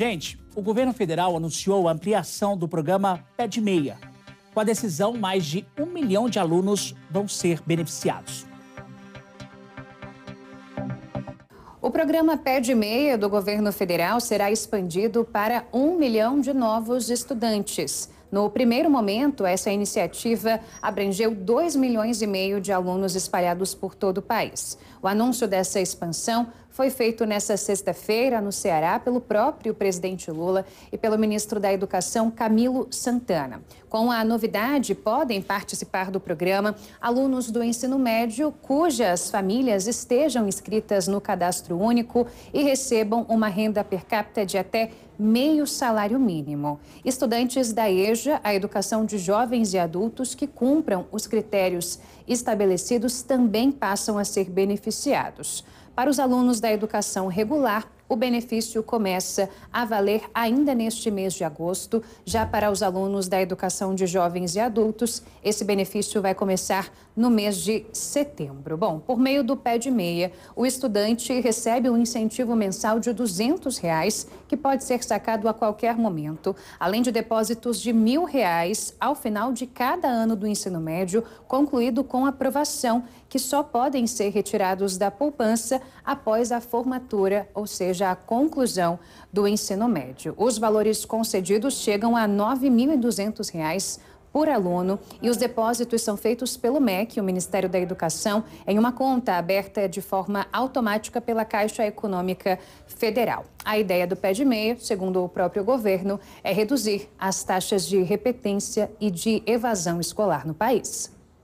Gente, o governo federal anunciou a ampliação do programa Pé de Meia. Com a decisão, mais de um milhão de alunos vão ser beneficiados. O programa Pé de Meia do governo federal será expandido para um milhão de novos estudantes. No primeiro momento, essa iniciativa abrangeu 2 milhões e meio de alunos espalhados por todo o país. O anúncio dessa expansão foi feito nesta sexta-feira no Ceará pelo próprio presidente Lula e pelo ministro da Educação Camilo Santana. Com a novidade, podem participar do programa alunos do ensino médio cujas famílias estejam inscritas no cadastro único e recebam uma renda per capita de até meio salário mínimo. Estudantes da EJA seja a educação de jovens e adultos que cumpram os critérios estabelecidos também passam a ser beneficiados. Para os alunos da educação regular, o benefício começa a valer ainda neste mês de agosto. Já para os alunos da educação de jovens e adultos, esse benefício vai começar no mês de setembro. Bom, por meio do pé de meia, o estudante recebe um incentivo mensal de R$ reais, que pode ser sacado a qualquer momento, além de depósitos de R$ reais ao final de cada ano do ensino médio, concluído com aprovação, que só podem ser retirados da poupança após a formatura, ou seja, seja a conclusão do ensino médio. Os valores concedidos chegam a R$ 9.200 por aluno e os depósitos são feitos pelo MEC, o Ministério da Educação, em uma conta aberta de forma automática pela Caixa Econômica Federal. A ideia do pé de meia, segundo o próprio governo, é reduzir as taxas de repetência e de evasão escolar no país.